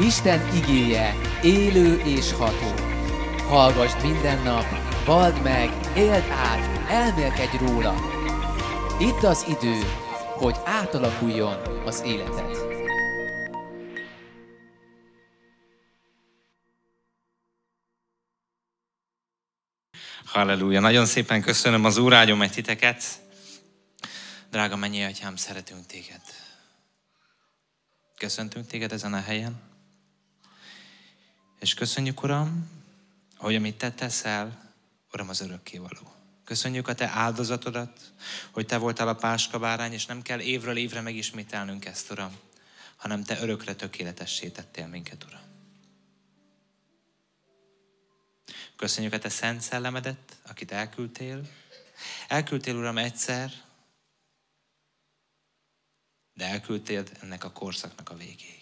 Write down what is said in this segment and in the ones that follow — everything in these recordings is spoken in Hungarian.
Isten igéje élő és ható. Hallgassd minden nap, vald meg, éld át, elmélkedj róla. Itt az idő, hogy átalakuljon az életed. Halleluja! Nagyon szépen köszönöm az Úr, áldjon meg titeket. Drága mennyi atyám, szeretünk téged. Köszöntünk téged ezen a helyen. És köszönjük, Uram, hogy amit Te teszel, Uram, az való. Köszönjük a Te áldozatodat, hogy Te voltál a páskabárány, és nem kell évről évre megismételnünk ezt, Uram, hanem Te örökre tökéletessé tettél minket, Uram. Köszönjük a Te szent szellemedet, akit elküldtél. Elküldtél, Uram, egyszer, de elküldtél ennek a korszaknak a végéig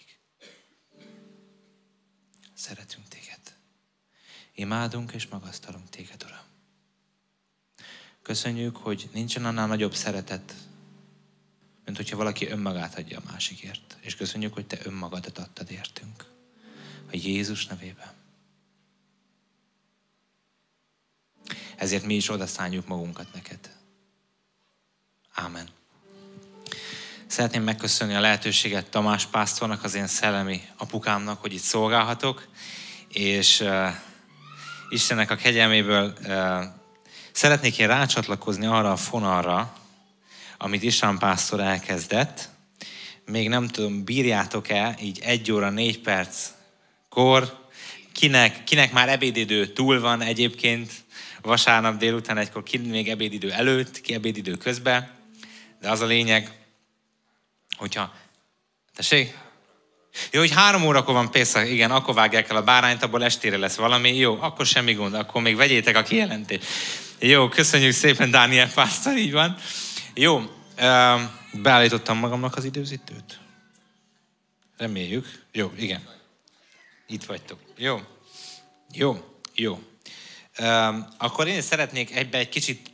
szeretünk téged. Imádunk és magasztalunk téged, Uram. Köszönjük, hogy nincsen annál nagyobb szeretet, mint hogyha valaki önmagát adja a másikért. És köszönjük, hogy te önmagadat adtad értünk. A Jézus nevében. Ezért mi is odaszálljuk magunkat neked. Amen. Szeretném megköszönni a lehetőséget Tamás Pásztornak, az én szellemi apukámnak, hogy itt szolgálhatok, és uh, Istennek a kegyelméből uh, szeretnék én rácsatlakozni arra a fonalra, amit István Pásztor elkezdett. Még nem tudom, bírjátok-e így egy óra négy perc kor, kinek, kinek már ebédidő túl van egyébként, vasárnap délután egykor, ki még ebédidő előtt, ki ebédidő közben, de az a lényeg, Hogyha, tessék? Jó, hogy három órakor van Pészak, igen, akkor vágják el a bárányt, abból estére lesz valami, jó, akkor semmi gond, akkor még vegyétek a kijelentést. Jó, köszönjük szépen, Dániel Pásztor, így van. Jó, beállítottam magamnak az időzítőt. Reméljük. Jó, igen. Itt vagytok. Jó. Jó, jó. Akkor én szeretnék egybe egy kicsit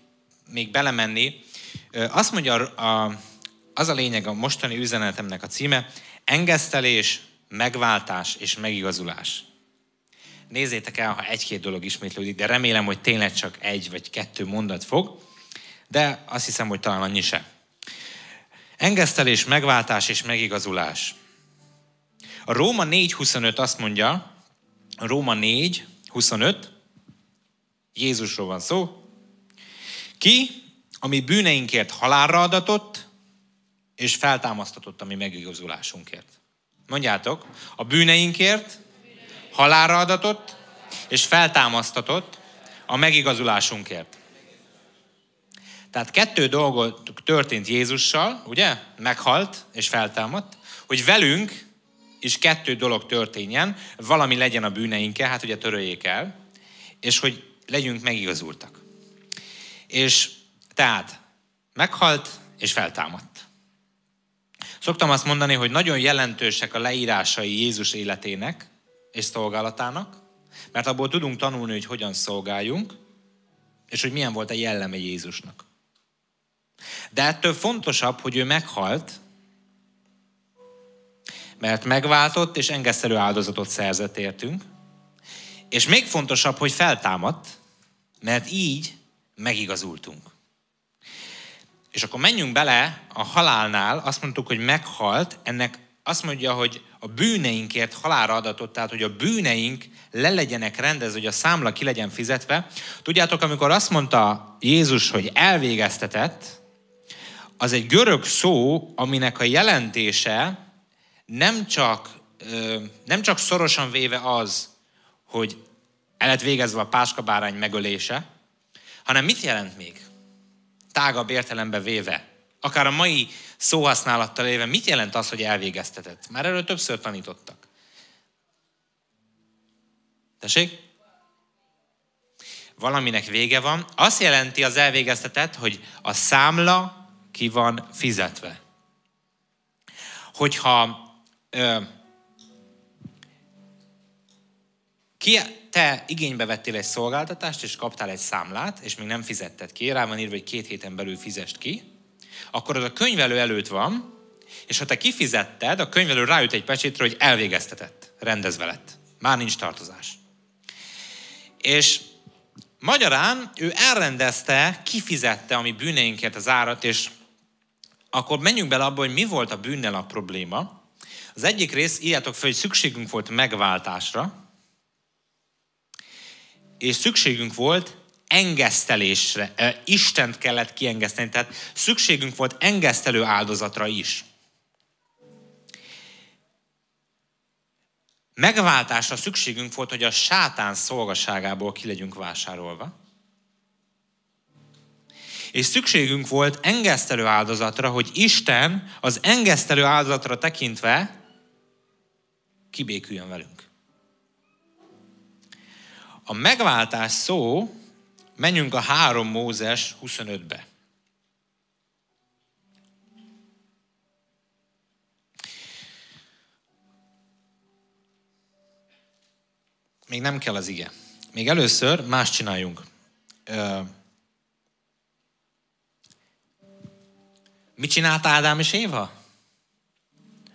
még belemenni. Azt mondja a az a lényeg a mostani üzenetemnek a címe, engesztelés, megváltás és megigazulás. Nézzétek el, ha egy-két dolog ismétlődik, de remélem, hogy tényleg csak egy vagy kettő mondat fog, de azt hiszem, hogy talán annyi se. Engesztelés, megváltás és megigazulás. A Róma 4.25 azt mondja, Róma 4.25, Jézusról van szó, ki, ami bűneinkért halálra adatott, és feltámasztatott a mi megigazulásunkért. Mondjátok, a bűneinkért halálra adatott, és feltámasztatott a megigazulásunkért. Tehát kettő dolgot történt Jézussal, ugye? Meghalt és feltámadt, hogy velünk is kettő dolog történjen, valami legyen a bűneinkkel, hát ugye töröljék el, és hogy legyünk megigazultak. És tehát meghalt és feltámadt. Szoktam azt mondani, hogy nagyon jelentősek a leírásai Jézus életének és szolgálatának, mert abból tudunk tanulni, hogy hogyan szolgáljunk, és hogy milyen volt a jelleme Jézusnak. De ettől fontosabb, hogy ő meghalt, mert megváltott és engesztelő áldozatot szerzett értünk, és még fontosabb, hogy feltámadt, mert így megigazultunk és akkor menjünk bele a halálnál, azt mondtuk, hogy meghalt, ennek azt mondja, hogy a bűneinkért halára adatott, tehát hogy a bűneink le legyenek rendezve, hogy a számla ki legyen fizetve. Tudjátok, amikor azt mondta Jézus, hogy elvégeztetett, az egy görög szó, aminek a jelentése nem csak, nem csak szorosan véve az, hogy el lett végezve a páskabárány megölése, hanem mit jelent még? tágabb értelembe véve, akár a mai szóhasználattal éve, mit jelent az, hogy elvégeztetett? Már erről többször tanítottak. Tessék? Valaminek vége van. Azt jelenti az elvégeztetett, hogy a számla ki van fizetve. Hogyha ö, ki, te igénybe vettél egy szolgáltatást, és kaptál egy számlát, és még nem fizetted ki, rá van írva, hogy két héten belül fizest ki, akkor az a könyvelő előtt van, és ha te kifizetted, a könyvelő ráüt egy pecsétre, hogy elvégeztetett, rendezve lett. Már nincs tartozás. És magyarán ő elrendezte, kifizette a mi bűneinket az árat, és akkor menjünk bele abba, hogy mi volt a bűnnel a probléma. Az egyik rész, írjátok fel, hogy szükségünk volt megváltásra, és szükségünk volt engesztelésre. Istent kellett kiengeszteni, tehát szükségünk volt engesztelő áldozatra is. Megváltásra szükségünk volt, hogy a sátán szolgaságából ki legyünk vásárolva. És szükségünk volt engesztelő áldozatra, hogy Isten az engesztelő áldozatra tekintve kibéküljön velünk. A megváltás szó, menjünk a 3 Mózes 25-be. Még nem kell az ige. Még először más csináljunk. Mit csinált Ádám és Éva?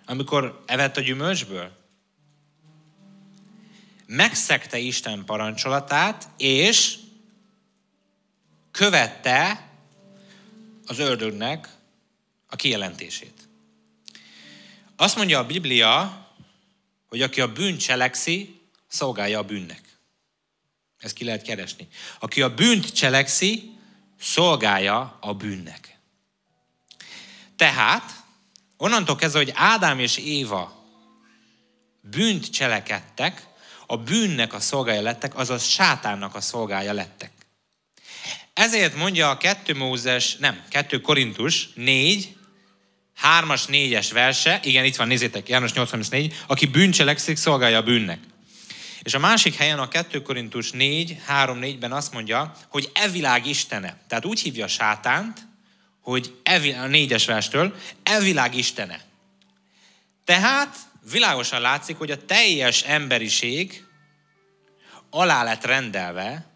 Amikor evett a gyümölcsből? megszegte Isten parancsolatát, és követte az ördögnek a kijelentését. Azt mondja a Biblia, hogy aki a bűn cselekszi, szolgálja a bűnnek. Ezt ki lehet keresni. Aki a bűnt cselekszi, szolgálja a bűnnek. Tehát, onnantól kezdve, hogy Ádám és Éva bűnt cselekedtek, a bűnnek a szolgája lettek, azaz sátánnak a szolgája lettek. Ezért mondja a 2 Mózes, nem, 2 Korintus 4, 3-as, 4-es verse, igen, itt van, nézzétek, János 84, aki bűncselekszik, szolgálja a bűnnek. És a másik helyen a 2 Korintus 4, 3-4-ben azt mondja, hogy e világ istene. Tehát úgy hívja a sátánt, hogy e, a négyes verstől, e világ istene. Tehát világosan látszik, hogy a teljes emberiség alá lett rendelve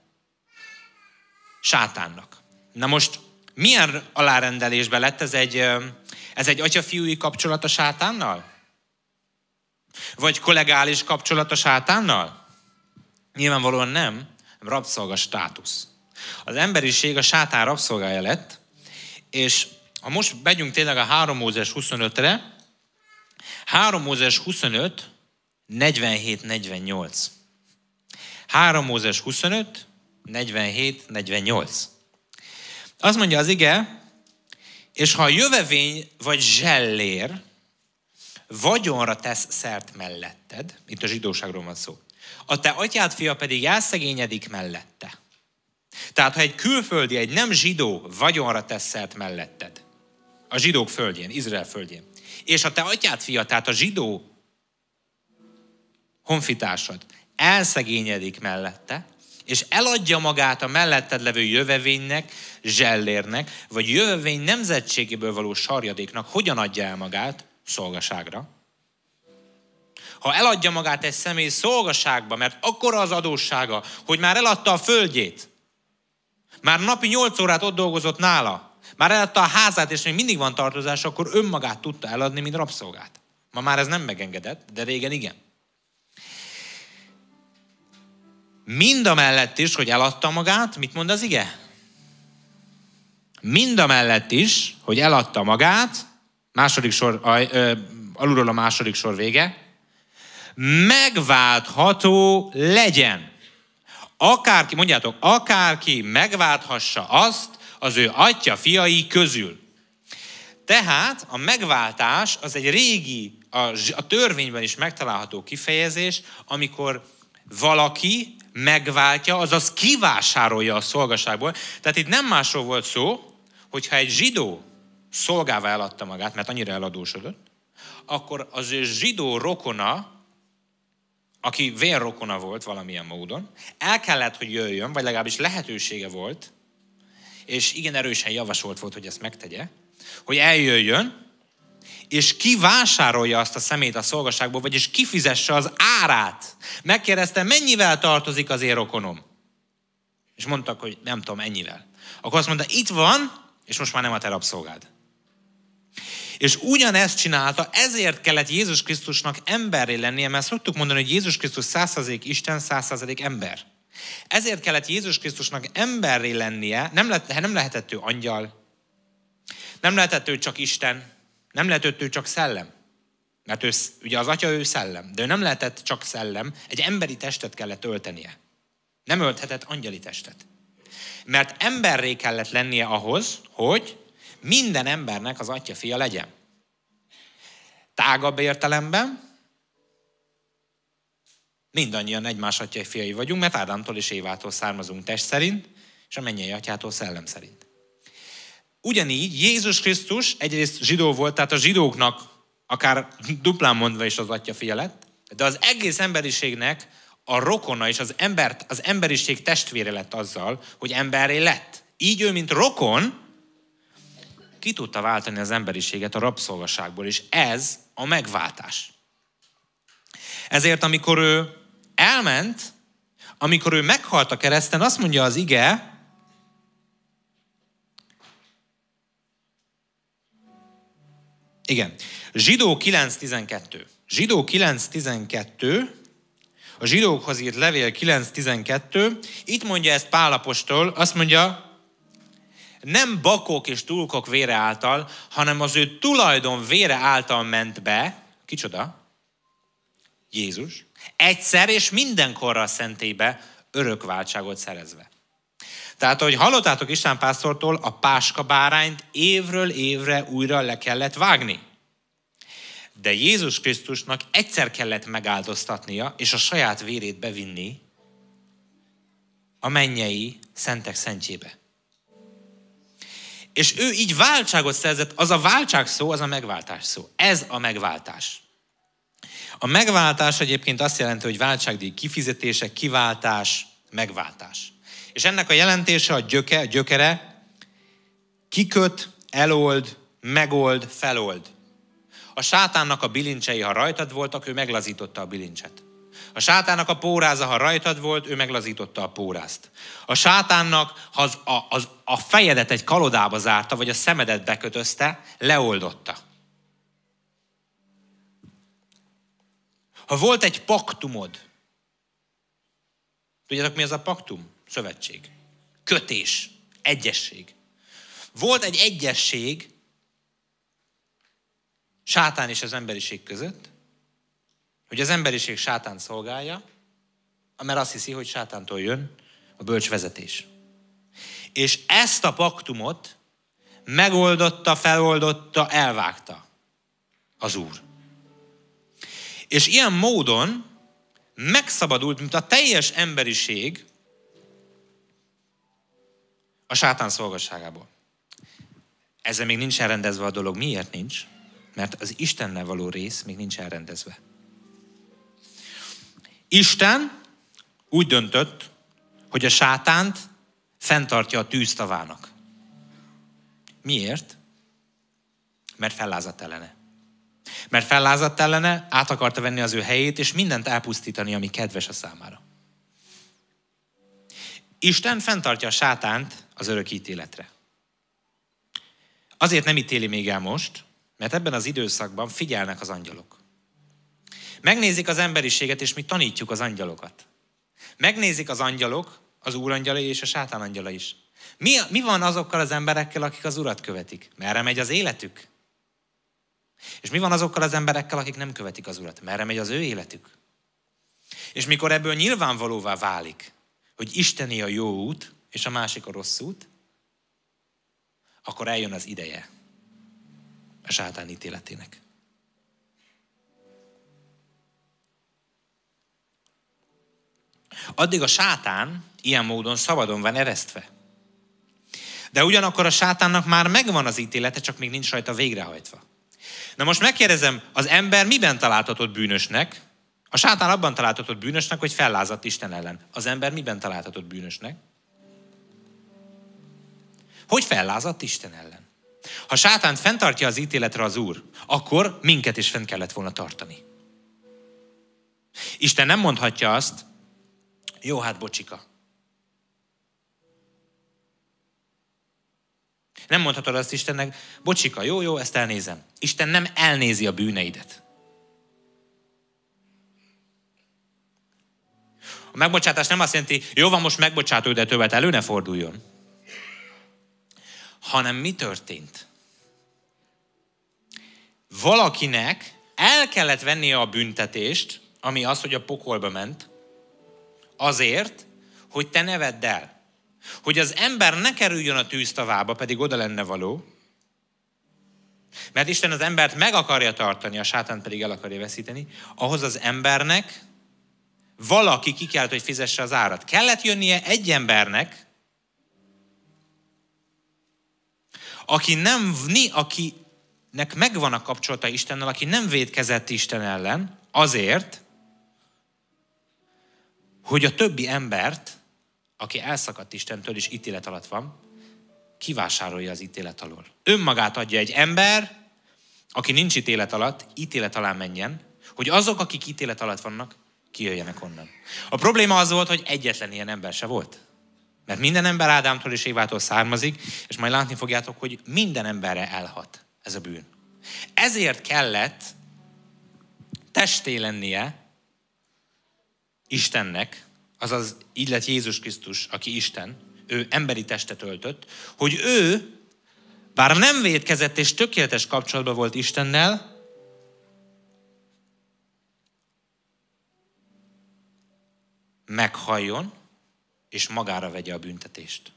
sátánnak. Na most milyen alárendelésbe lett ez egy, ez egy atyafiúi kapcsolat a sátánnal? Vagy kollegális kapcsolat a sátánnal? Nyilvánvalóan nem, rabszolga státusz. Az emberiség a sátán rabszolgája lett, és ha most megyünk tényleg a 3 Mózes 25-re, 3 Mózes 25, 47-48. 3 Mózes 25, 47-48. Azt mondja az ige, és ha a jövevény vagy zsellér vagyonra tesz szert melletted, itt a zsidóságról van szó, a te atyád fia pedig elszegényedik mellette. Tehát, ha egy külföldi, egy nem zsidó vagyonra tesz szert melletted, a zsidók földjén, Izrael földjén, és a te atyád fia, tehát a zsidó honfitársad elszegényedik mellette, és eladja magát a melletted levő jövevénynek, zsellérnek, vagy jövevény nemzetségéből való sarjadéknak, hogyan adja el magát szolgaságra? Ha eladja magát egy személy szolgaságba, mert akkora az adóssága, hogy már eladta a földjét, már napi 8 órát ott dolgozott nála, már eladta a házát, és még mindig van tartozás, akkor önmagát tudta eladni, mint rabszolgát. Ma már ez nem megengedett, de régen igen. Mind a mellett is, hogy eladta magát, mit mond az ige? Mind a mellett is, hogy eladta magát, második sor, ö, alulról a második sor vége, megváltható legyen. Akárki, mondjátok, akárki megválthassa azt, az ő atya fiai közül. Tehát a megváltás az egy régi, a, törvényben is megtalálható kifejezés, amikor valaki megváltja, azaz kivásárolja a szolgaságból. Tehát itt nem másról volt szó, hogyha egy zsidó szolgává eladta magát, mert annyira eladósodott, akkor az ő zsidó rokona, aki vérrokona volt valamilyen módon, el kellett, hogy jöjjön, vagy legalábbis lehetősége volt, és igen erősen javasolt volt, hogy ezt megtegye, hogy eljöjjön, és kivásárolja azt a szemét a szolgaságból, vagyis kifizesse az árát. Megkérdezte, mennyivel tartozik az érokonom? És mondtak, hogy nem tudom, ennyivel. Akkor azt mondta, itt van, és most már nem a te rabszolgád. És ugyanezt csinálta, ezért kellett Jézus Krisztusnak emberré lennie, mert szoktuk mondani, hogy Jézus Krisztus százszerzék Isten, százszerzék ember. Ezért kellett Jézus Krisztusnak emberré lennie, nem, lett, nem lehetett ő angyal, nem lehetett ő csak Isten, nem lehetett ő csak szellem. Mert ő, ugye az atya ő szellem, de ő nem lehetett csak szellem, egy emberi testet kellett öltenie. Nem ölthetett angyali testet. Mert emberré kellett lennie ahhoz, hogy minden embernek az atya fia legyen. Tágabb értelemben, mindannyian egymás atyai fiai vagyunk, mert Ádámtól és Évától származunk test szerint, és a mennyei atyától szellem szerint. Ugyanígy Jézus Krisztus egyrészt zsidó volt, tehát a zsidóknak akár duplán mondva is az atya fia lett, de az egész emberiségnek a rokona és az, embert, az emberiség testvére lett azzal, hogy emberré lett. Így ő, mint rokon, ki tudta váltani az emberiséget a rabszolgaságból, és ez a megváltás. Ezért, amikor ő elment, amikor ő meghalt a kereszten, azt mondja az ige, Igen. Zsidó 9.12. Zsidó 9.12. A zsidókhoz írt levél 9.12. Itt mondja ezt Pálapostól, azt mondja, nem bakok és túlkok vére által, hanem az ő tulajdon vére által ment be. Kicsoda? Jézus. Egyszer és mindenkorra a szentélybe örök váltságot szerezve. Tehát, ahogy hallottátok Isten pásztortól, a páska bárányt évről évre újra le kellett vágni. De Jézus Krisztusnak egyszer kellett megáldoztatnia, és a saját vérét bevinni a mennyei szentek szentjébe. És ő így váltságot szerzett, az a váltság szó, az a megváltás szó. Ez a megváltás. A megváltás egyébként azt jelenti, hogy váltságdíj kifizetése, kiváltás, megváltás. És ennek a jelentése a gyöke, gyökere kiköt, elold, megold, felold. A sátánnak a bilincsei, ha rajtad voltak, ő meglazította a bilincset. A sátának a póráza, ha rajtad volt, ő meglazította a pórázt. A sátánnak, ha az, a, az, a fejedet egy kalodába zárta, vagy a szemedet bekötözte, leoldotta. Ha volt egy paktumod, tudjátok mi az a paktum? Szövetség. Kötés. Egyesség. Volt egy egyesség sátán és az emberiség között, hogy az emberiség sátán szolgálja, mert azt hiszi, hogy sátántól jön a bölcs vezetés. És ezt a paktumot megoldotta, feloldotta, elvágta az Úr. És ilyen módon megszabadult, mint a teljes emberiség a sátán szolgasságából. Ezzel még nincsen rendezve a dolog. Miért nincs? Mert az Istennel való rész még nincsen rendezve. Isten úgy döntött, hogy a sátánt fenntartja a tűztavának. Miért? Mert fellázat ellene mert fellázadt ellene, át akarta venni az ő helyét, és mindent elpusztítani, ami kedves a számára. Isten fenntartja a sátánt az örök ítéletre. Azért nem ítéli még el most, mert ebben az időszakban figyelnek az angyalok. Megnézik az emberiséget, és mi tanítjuk az angyalokat. Megnézik az angyalok, az angyalai és a sátán angyala is. Mi, mi van azokkal az emberekkel, akik az urat követik? Merre megy az életük? És mi van azokkal az emberekkel, akik nem követik az Urat? Merre megy az ő életük? És mikor ebből nyilvánvalóvá válik, hogy Isteni a jó út, és a másik a rossz út, akkor eljön az ideje a sátán ítéletének. Addig a sátán ilyen módon szabadon van eresztve. De ugyanakkor a sátánnak már megvan az ítélete, csak még nincs rajta végrehajtva. Na most megkérdezem, az ember miben találtatott bűnösnek? A sátán abban találtatott bűnösnek, hogy fellázadt Isten ellen. Az ember miben találtatott bűnösnek? Hogy fellázadt Isten ellen. Ha sátánt fenntartja az ítéletre az Úr, akkor minket is fent kellett volna tartani. Isten nem mondhatja azt, jó, hát bocsika, Nem mondhatod azt Istennek, bocsika, jó, jó, ezt elnézem. Isten nem elnézi a bűneidet. A megbocsátás nem azt jelenti, jó van, most megbocsátod, de többet elő ne forduljon. Hanem mi történt? Valakinek el kellett vennie a büntetést, ami az, hogy a pokolba ment, azért, hogy te ne vedd el hogy az ember ne kerüljön a tűztavába, pedig oda lenne való, mert Isten az embert meg akarja tartani, a sátán pedig el akarja veszíteni, ahhoz az embernek valaki ki kellett, hogy fizesse az árat. Kellett jönnie egy embernek, aki nem, akinek megvan a kapcsolata Istennel, aki nem védkezett Isten ellen, azért, hogy a többi embert aki elszakadt Istentől és ítélet alatt van, kivásárolja az ítélet alól. Önmagát adja egy ember, aki nincs ítélet alatt, ítélet alá menjen, hogy azok, akik ítélet alatt vannak, kijöjjenek onnan. A probléma az volt, hogy egyetlen ilyen ember se volt. Mert minden ember Ádámtól és Évától származik, és majd látni fogjátok, hogy minden emberre elhat ez a bűn. Ezért kellett testé lennie Istennek, azaz így lett Jézus Krisztus, aki Isten, ő emberi testet öltött, hogy ő, bár nem védkezett és tökéletes kapcsolatban volt Istennel, meghalljon, és magára vegye a büntetést.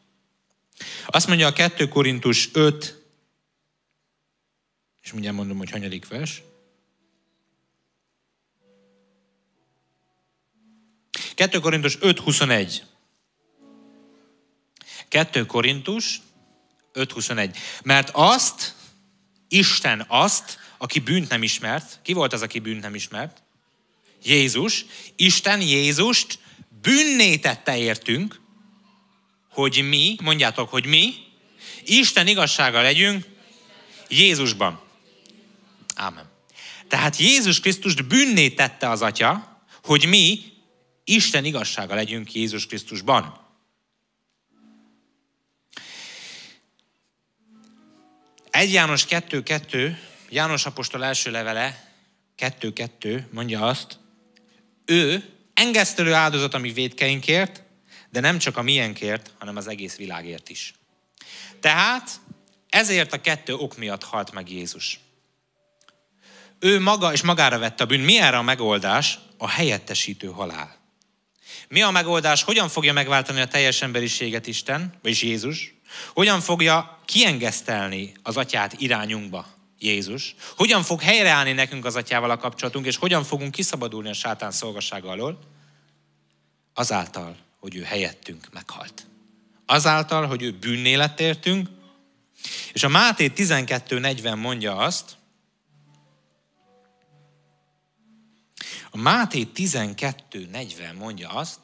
Azt mondja a 2 Korintus 5, és mindjárt mondom, hogy hanyadik vers, 2 Korintus 5.21. 2 Korintus 5.21. Mert azt, Isten azt, aki bűnt nem ismert, ki volt az, aki bűnt nem ismert? Jézus. Isten Jézust bűnné tette értünk, hogy mi, mondjátok, hogy mi, Isten igazsága legyünk Jézusban. Ámen. Tehát Jézus Krisztust bűnné tette az Atya, hogy mi Isten igazsága legyünk Jézus Krisztusban. Egy János 2.2, János Apostol első levele 2.2 mondja azt, ő engesztelő áldozat a mi védkeinkért, de nem csak a miénkért, hanem az egész világért is. Tehát ezért a kettő ok miatt halt meg Jézus. Ő maga és magára vette a bűn. Mi erre a megoldás? A helyettesítő halál. Mi a megoldás, hogyan fogja megváltani a teljes emberiséget Isten, vagyis Jézus? Hogyan fogja kiengesztelni az atyát irányunkba Jézus? Hogyan fog helyreállni nekünk az atyával a kapcsolatunk, és hogyan fogunk kiszabadulni a sátán szolgassága alól? Azáltal, hogy ő helyettünk meghalt. Azáltal, hogy ő lett értünk, és a Máté 12.40 mondja azt, A Máté 12.40 mondja azt,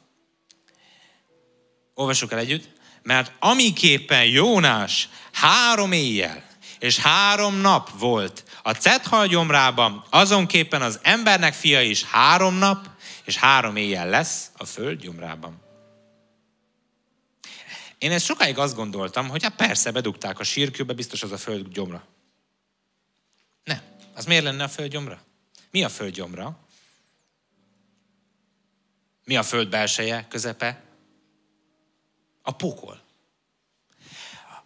olvasok el együtt, mert amiképpen Jónás három éjjel és három nap volt a cethal gyomrában, azonképpen az embernek fia is három nap és három éjjel lesz a föld gyomrában. Én ezt sokáig azt gondoltam, hogy hát persze, bedugták a sírkőbe, biztos az a föld gyomra. Nem. Az miért lenne a föld gyomra? Mi a föld gyomra? Mi a föld belseje, közepe? A pokol.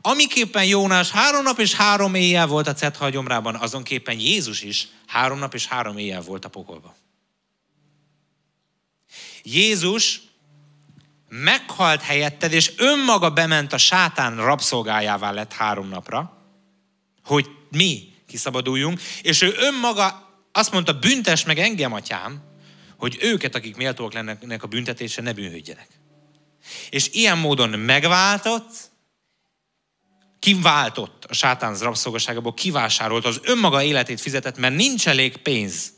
Amiképpen Jónás három nap és három éjjel volt a Cetha gyomrában, azonképpen Jézus is három nap és három éjjel volt a pokolban. Jézus meghalt helyetted, és önmaga bement a sátán rabszolgájává lett három napra, hogy mi kiszabaduljunk, és ő önmaga azt mondta, büntes meg engem, atyám, hogy őket, akik méltóak lennek a büntetése, ne bűnhődjenek. És ilyen módon megváltott, kiváltott a sátán rabszolgaságából, kivásárolt az önmaga életét fizetett, mert nincs elég pénz,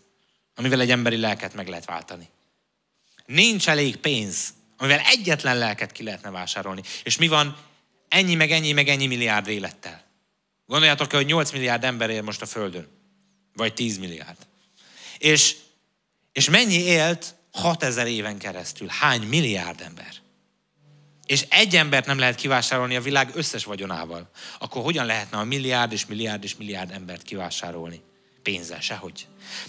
amivel egy emberi lelket meg lehet váltani. Nincs elég pénz, amivel egyetlen lelket ki lehetne vásárolni. És mi van ennyi, meg ennyi, meg ennyi milliárd élettel? Gondoljátok el, hogy 8 milliárd ember él most a Földön. Vagy 10 milliárd. És és mennyi élt 6000 éven keresztül? Hány milliárd ember? És egy embert nem lehet kivásárolni a világ összes vagyonával. Akkor hogyan lehetne a milliárd és milliárd és milliárd embert kivásárolni? Pénzzel sehogy.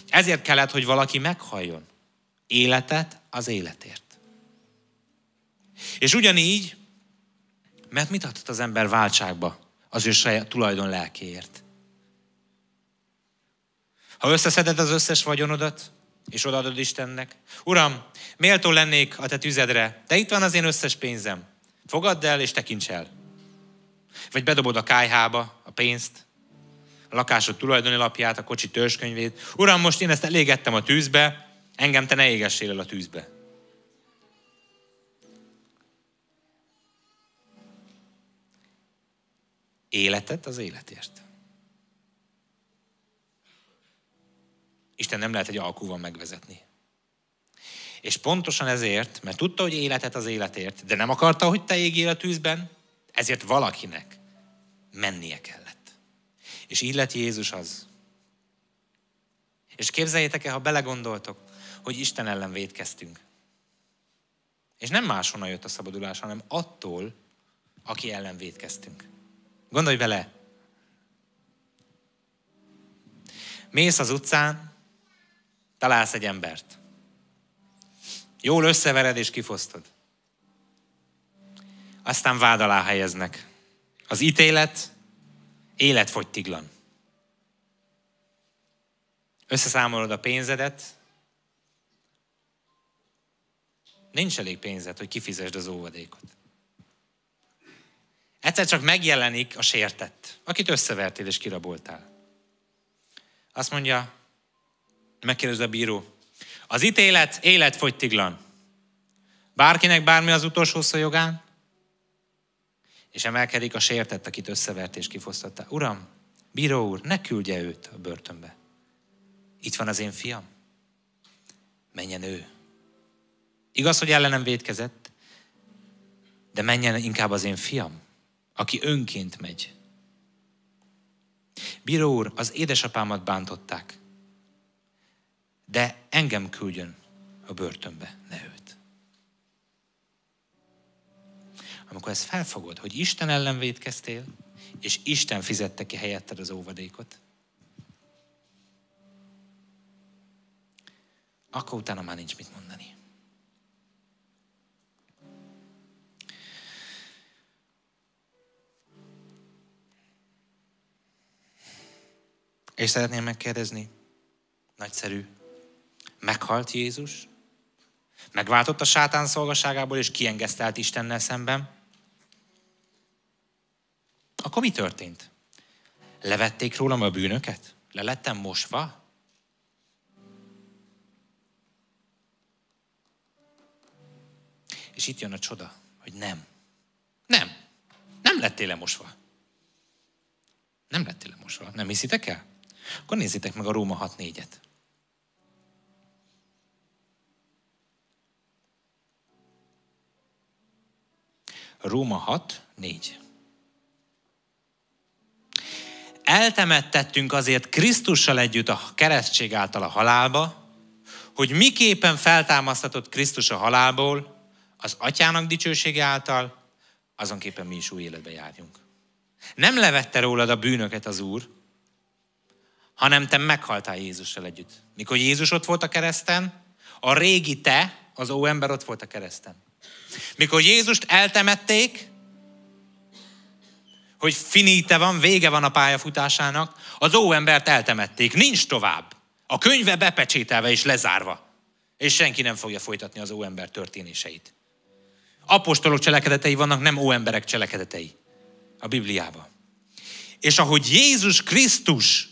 Ezért kellett, hogy valaki meghalljon. Életet az életért. És ugyanígy, mert mit adhat az ember váltságba? Az ő saját tulajdon lelkéért. Ha összeszeded az összes vagyonodat, és odaadod Istennek. Uram, méltó lennék a te tüzedre, de itt van az én összes pénzem. Fogadd el és tekints el. Vagy bedobod a kájhába a pénzt, a lakásod tulajdoni lapját, a kocsi törzskönyvét. Uram, most én ezt elégettem a tűzbe, engem te ne égessél el a tűzbe. Életet az életért. Isten nem lehet egy alkúval megvezetni. És pontosan ezért, mert tudta, hogy életet az életért, de nem akarta, hogy te égél a tűzben, ezért valakinek mennie kellett. És így lett Jézus az. És képzeljétek el, ha belegondoltok, hogy Isten ellen védkeztünk. És nem máshonnan jött a szabadulás, hanem attól, aki ellen védkeztünk. Gondolj bele! Mész az utcán, Találsz egy embert. Jól összevered és kifosztod. Aztán vád alá helyeznek. Az ítélet életfogytiglan. Összeszámolod a pénzedet, nincs elég pénzed, hogy kifizesd az óvadékot. Egyszer csak megjelenik a sértett, akit összevertél és kiraboltál. Azt mondja, Megkérdezi a bíró. Az ítélet életfogytiglan. Bárkinek bármi az utolsó szó jogán? És emelkedik a sértett, akit összevert és kifosztotta. Uram, bíró úr, ne küldje őt a börtönbe. Itt van az én fiam. Menjen ő. Igaz, hogy ellenem védkezett, de menjen inkább az én fiam, aki önként megy. Bíró úr, az édesapámat bántották de engem küldjön a börtönbe, ne őt. Amikor ezt felfogod, hogy Isten ellen védkeztél, és Isten fizette ki helyetted az óvadékot, akkor utána már nincs mit mondani. És szeretném megkérdezni, nagyszerű Meghalt Jézus, megváltott a sátán szolgaságából, és kiengesztelt Istennel szemben. Akkor mi történt? Levették rólam a bűnöket? Lelettem mosva? És itt jön a csoda, hogy nem. Nem. Nem lettél lemosva. Nem lettél lemosva. Nem hiszitek el? Akkor nézzétek meg a Róma 6.4-et. Róma 6, 4. Eltemettettünk azért Krisztussal együtt a keresztség által a halálba, hogy miképpen feltámasztatott Krisztus a halálból, az atyának dicsősége által, azonképpen mi is új életbe járjunk. Nem levette rólad a bűnöket az Úr, hanem te meghaltál Jézussal együtt. Mikor Jézus ott volt a kereszten, a régi te, az ó ember ott volt a kereszten. Mikor Jézust eltemették, hogy finíte van, vége van a pályafutásának, az óembert eltemették. Nincs tovább. A könyve bepecsételve és lezárva. És senki nem fogja folytatni az óember történéseit. Apostolok cselekedetei vannak, nem óemberek cselekedetei. A Bibliában. És ahogy Jézus Krisztus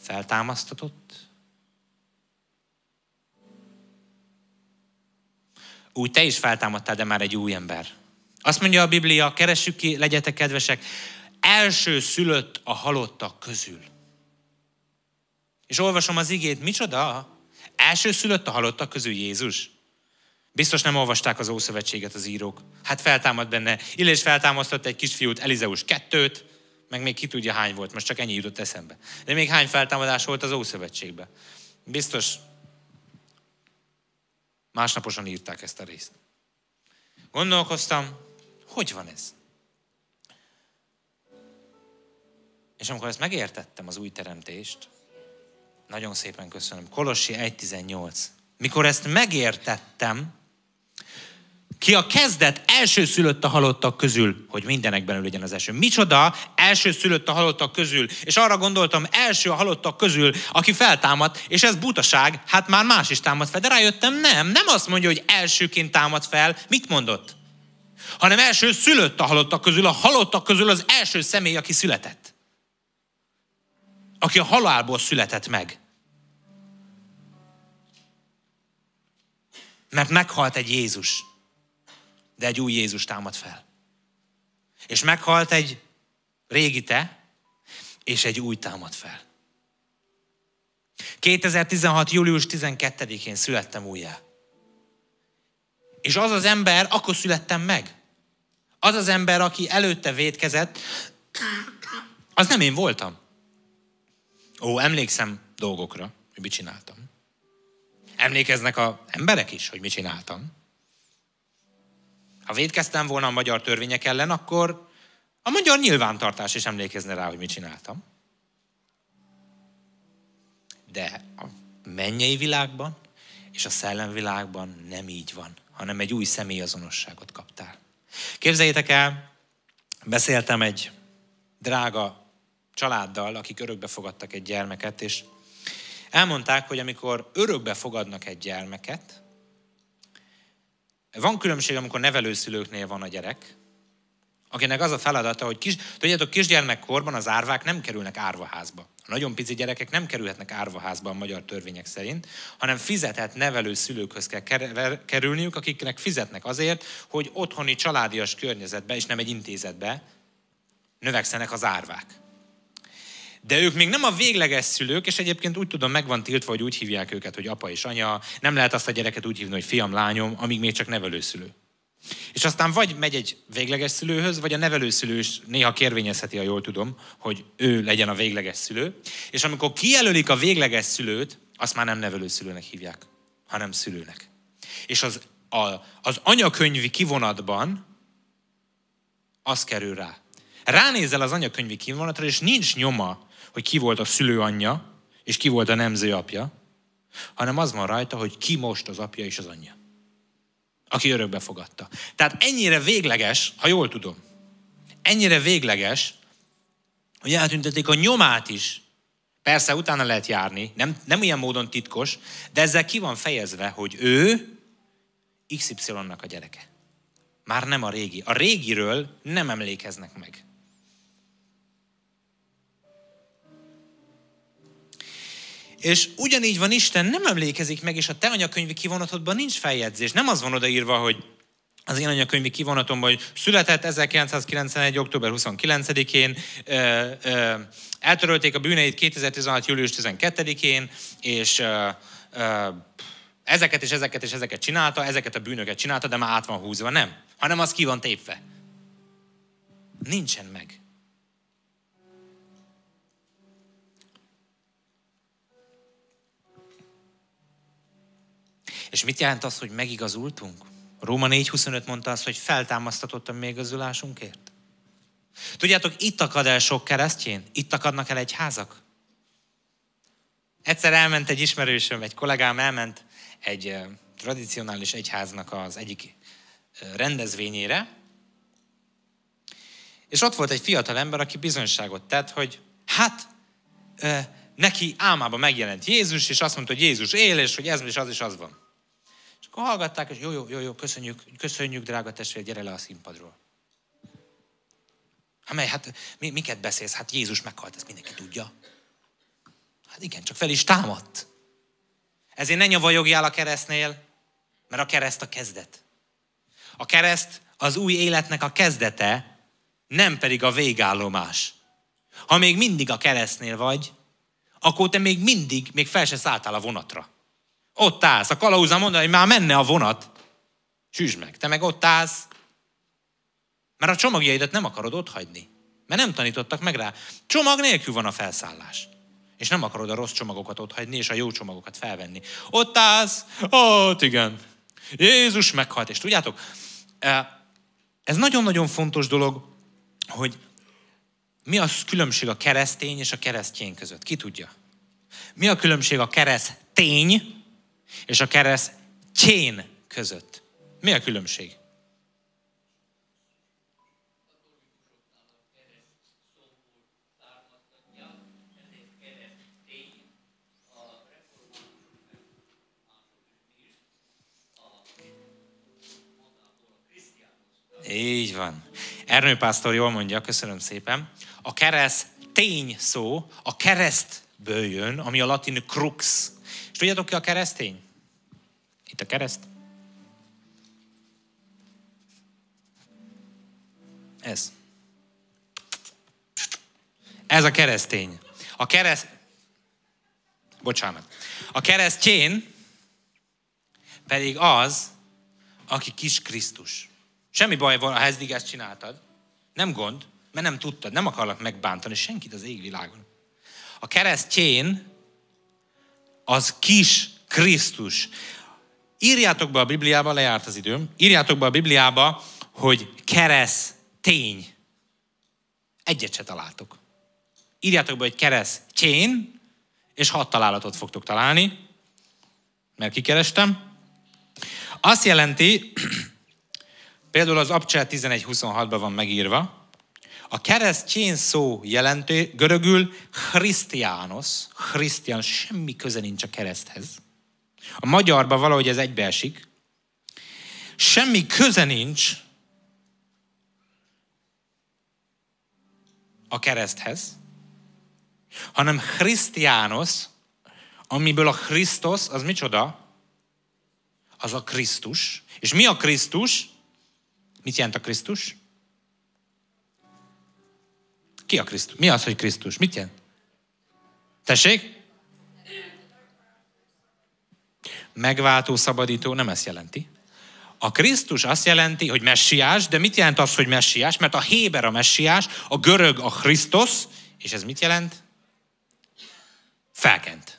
feltámasztatott, úgy te is feltámadtál, de már egy új ember. Azt mondja a Biblia, keressük ki, legyetek kedvesek, első szülött a halottak közül. És olvasom az igét, micsoda? Első szülött a halottak közül Jézus. Biztos nem olvasták az Ószövetséget az írók. Hát feltámad benne. Illés feltámasztott egy kisfiút, Elizeus kettőt, meg még ki tudja hány volt, most csak ennyi jutott eszembe. De még hány feltámadás volt az Ószövetségben. Biztos Másnaposan írták ezt a részt. Gondolkoztam, hogy van ez? És amikor ezt megértettem, az új teremtést, nagyon szépen köszönöm. Kolossi 1.18. Mikor ezt megértettem, ki a kezdet szülött a halottak közül, hogy mindenekben legyen az első. Micsoda szülött a halottak közül, és arra gondoltam, első a halottak közül, aki feltámadt, és ez butaság, hát már más is támad fel, de rájöttem, nem, nem azt mondja, hogy elsőként támad fel, mit mondott? Hanem első szülött a halottak közül, a halottak közül az első személy, aki született. Aki a halálból született meg. Mert meghalt egy Jézus de egy új Jézus támad fel. És meghalt egy régi te, és egy új támad fel. 2016. július 12-én születtem újjá. És az az ember, akkor születtem meg. Az az ember, aki előtte védkezett, az nem én voltam. Ó, emlékszem dolgokra, hogy mit csináltam. Emlékeznek a emberek is, hogy mit csináltam. Ha védkeztem volna a magyar törvények ellen, akkor a magyar nyilvántartás is emlékezne rá, hogy mit csináltam. De a mennyei világban és a szellemvilágban nem így van, hanem egy új személyazonosságot kaptál. Képzeljétek el, beszéltem egy drága családdal, akik örökbe fogadtak egy gyermeket, és elmondták, hogy amikor örökbe fogadnak egy gyermeket, van különbség, amikor nevelőszülőknél van a gyerek, akinek az a feladata, hogy kis, tudjátok, kisgyermekkorban az árvák nem kerülnek árvaházba. A nagyon pici gyerekek nem kerülhetnek árvaházba a magyar törvények szerint, hanem fizetett nevelő szülőkhöz kell kerülniük, akiknek fizetnek azért, hogy otthoni családias környezetbe, és nem egy intézetbe növekszenek az árvák de ők még nem a végleges szülők, és egyébként úgy tudom, meg van tiltva, hogy úgy hívják őket, hogy apa és anya. Nem lehet azt a gyereket úgy hívni, hogy fiam, lányom, amíg még csak nevelőszülő. És aztán vagy megy egy végleges szülőhöz, vagy a nevelőszülő is néha kérvényezheti, ha jól tudom, hogy ő legyen a végleges szülő. És amikor kijelölik a végleges szülőt, azt már nem nevelőszülőnek hívják, hanem szülőnek. És az, a, az anyakönyvi kivonatban az kerül rá. Ránézel az anyakönyvi kivonatra, és nincs nyoma hogy ki volt a szülőanyja, és ki volt a nemző apja, hanem az van rajta, hogy ki most az apja és az anyja, aki örökbe fogadta. Tehát ennyire végleges, ha jól tudom, ennyire végleges, hogy eltüntetik a nyomát is. Persze utána lehet járni, nem, nem ilyen módon titkos, de ezzel ki van fejezve, hogy ő XY-nak a gyereke. Már nem a régi. A régiről nem emlékeznek meg. És ugyanígy van Isten, nem emlékezik meg, és a te anyakönyvi kivonatodban nincs feljegyzés. Nem az van odaírva, hogy az én anyakönyvi kivonatomban, hogy született 1991. október 29-én, eltörölték a bűneit 2016. július 12-én, és ö, ö, ezeket és ezeket és ezeket csinálta, ezeket a bűnöket csinálta, de már át van húzva, nem. Hanem az ki van tépve. Nincsen meg. És mit jelent az, hogy megigazultunk? Róma 4.25 mondta azt, hogy feltámasztatottam még igazulásunkért. Tudjátok, itt akad el sok keresztjén, itt akadnak el egy házak. Egyszer elment egy ismerősöm, egy kollégám elment egy tradicionális egyháznak az egyik rendezvényére, és ott volt egy fiatal ember, aki bizonyságot tett, hogy hát neki álmában megjelent Jézus, és azt mondta, hogy Jézus él, és hogy ez és az és az van akkor hallgatták, és jó, jó, jó, jó, köszönjük, köszönjük, drága testvér, gyere le a színpadról. Hát mely, hát mi, miket beszélsz? Hát Jézus meghalt, ezt mindenki tudja. Hát igen, csak fel is támadt. Ezért ne nyavajogjál a keresztnél, mert a kereszt a kezdet. A kereszt az új életnek a kezdete, nem pedig a végállomás. Ha még mindig a keresztnél vagy, akkor te még mindig, még fel se szálltál a vonatra. Ott állsz. A kalauzna mondja hogy már menne a vonat. Csűzs meg. Te meg ott állsz. Mert a csomagjaidat nem akarod ott hagyni. Mert nem tanítottak meg rá. Csomag nélkül van a felszállás. És nem akarod a rossz csomagokat ott hagyni, és a jó csomagokat felvenni. Ott állsz. Ott igen. Jézus meghalt. És tudjátok, e, ez nagyon-nagyon fontos dolog, hogy mi a különbség a keresztény és a keresztény között? Ki tudja? Mi a különbség a keresztény és a kereszt tjén között. Mi a különbség? Így van. Ernő pásztor jól mondja, köszönöm szépen. A kereszt tény szó a keresztből jön, ami a latin crux és tudjátok ki a keresztény? Itt a kereszt. Ez. Ez a keresztény. A kereszt... Bocsánat. A keresztjén pedig az, aki kis Krisztus. Semmi baj van, ha eddig ezt csináltad. Nem gond, mert nem tudtad, nem akarlak megbántani senkit az égvilágon. A keresztjén az kis Krisztus. Írjátok be a Bibliába, lejárt az időm, írjátok be a Bibliába, hogy kereszt tény. Egyet se találtok. Írjátok be, hogy kereszt tény, és hat találatot fogtok találni, mert kikerestem. Azt jelenti, például az Abcsel 11.26-ban van megírva, a keresztény szó jelentő görögül Christianos, Christian, semmi köze nincs a kereszthez. A magyarban valahogy ez egybeesik. Semmi köze nincs a kereszthez, hanem Christianos, amiből a Krisztus, az micsoda? Az a Krisztus. És mi a Krisztus? Mit jelent a Krisztus? Ki a Krisztus? Mi az, hogy Krisztus? Mit jelent? Tessék? Megváltó, szabadító, nem ezt jelenti. A Krisztus azt jelenti, hogy messiás, de mit jelent az, hogy messiás? Mert a héber a messiás, a görög a Krisztus, és ez mit jelent? Felkent.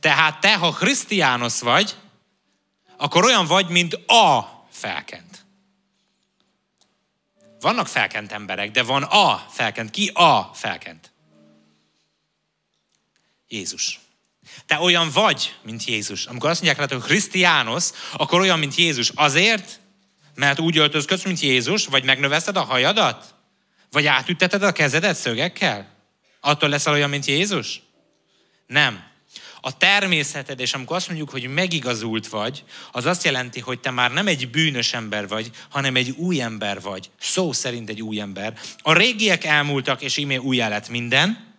Tehát te, ha Krisztiánosz vagy, akkor olyan vagy, mint a felkent vannak felkent emberek, de van a felkent. Ki a felkent? Jézus. Te olyan vagy, mint Jézus. Amikor azt mondják hogy Krisztiánosz, akkor olyan, mint Jézus. Azért, mert úgy öltözködsz, mint Jézus, vagy megnöveszed a hajadat? Vagy átütteted a kezedet szögekkel? Attól leszel olyan, mint Jézus? Nem a természeted, és amikor azt mondjuk, hogy megigazult vagy, az azt jelenti, hogy te már nem egy bűnös ember vagy, hanem egy új ember vagy. Szó szerint egy új ember. A régiek elmúltak, és ímé újjá lett minden,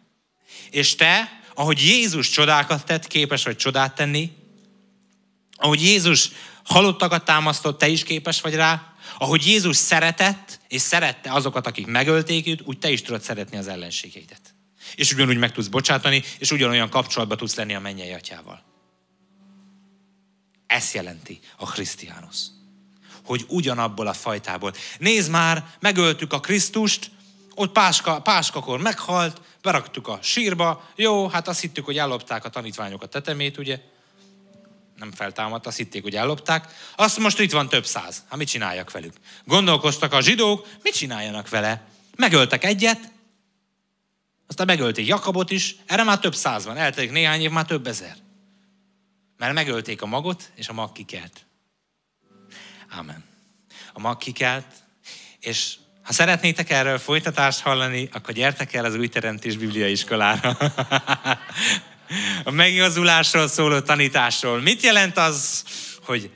és te, ahogy Jézus csodákat tett, képes vagy csodát tenni, ahogy Jézus halottakat támasztott, te is képes vagy rá, ahogy Jézus szeretett, és szerette azokat, akik megölték őt, úgy te is tudod szeretni az ellenségeidet és ugyanúgy meg tudsz bocsátani, és ugyanolyan kapcsolatba tudsz lenni a mennyei atyával. Ezt jelenti a Krisztiánusz. Hogy ugyanabból a fajtából. Nézd már, megöltük a Krisztust, ott páska, páskakor meghalt, beraktuk a sírba, jó, hát azt hittük, hogy ellopták a tanítványok a tetemét, ugye? Nem feltámadt, azt hitték, hogy ellopták. Azt most itt van több száz. Hát mit csináljak velük? Gondolkoztak a zsidók, mit csináljanak vele? Megöltek egyet, aztán megölték Jakabot is, erre már több száz van, eltelik néhány év, már több ezer. Mert megölték a magot, és a mag kikelt. Amen. A mag kikelt, és ha szeretnétek erről folytatást hallani, akkor gyertek el az Új Teremtés Bibliai Iskolára. a megigazulásról szóló tanításról. Mit jelent az, hogy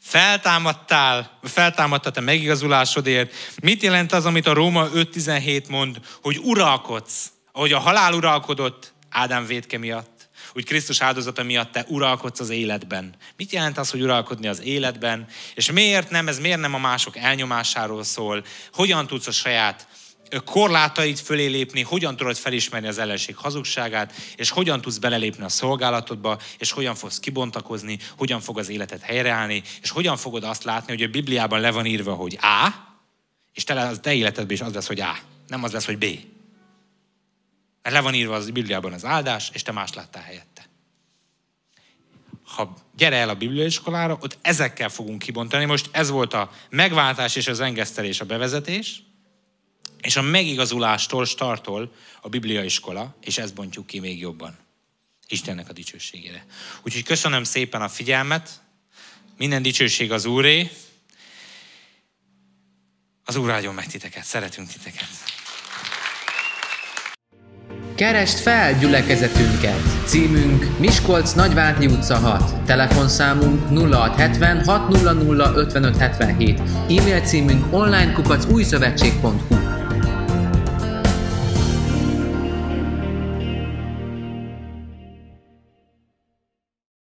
feltámadtál, feltámadtad a megigazulásodért? Mit jelent az, amit a Róma 5.17 mond, hogy uralkodsz? Ahogy a halál uralkodott Ádám védke miatt, úgy Krisztus áldozata miatt te uralkodsz az életben. Mit jelent az, hogy uralkodni az életben? És miért nem, ez miért nem a mások elnyomásáról szól? Hogyan tudsz a saját korlátait fölé lépni, hogyan tudod felismerni az ellenség hazugságát, és hogyan tudsz belelépni a szolgálatodba, és hogyan fogsz kibontakozni, hogyan fog az életed helyreállni, és hogyan fogod azt látni, hogy a Bibliában le van írva, hogy A, és te az te életedben is az lesz, hogy A, nem az lesz, hogy B. Mert le van írva az Bibliában az áldás, és te más láttál helyette. Ha gyere el a bibliaiskolára, ott ezekkel fogunk kibontani. Most ez volt a megváltás és az engesztelés a bevezetés, és a megigazulástól startol a bibliaiskola, és ezt bontjuk ki még jobban. Istennek a dicsőségére. Úgyhogy köszönöm szépen a figyelmet, minden dicsőség az Úré, az Úr áldjon meg titeket, szeretünk titeket. Keresd fel gyülekezetünket! Címünk Miskolc Nagyvárdi utca 6, telefonszámunk 0670 600 5577, e-mail címünk onlinekukac újszövetség.hu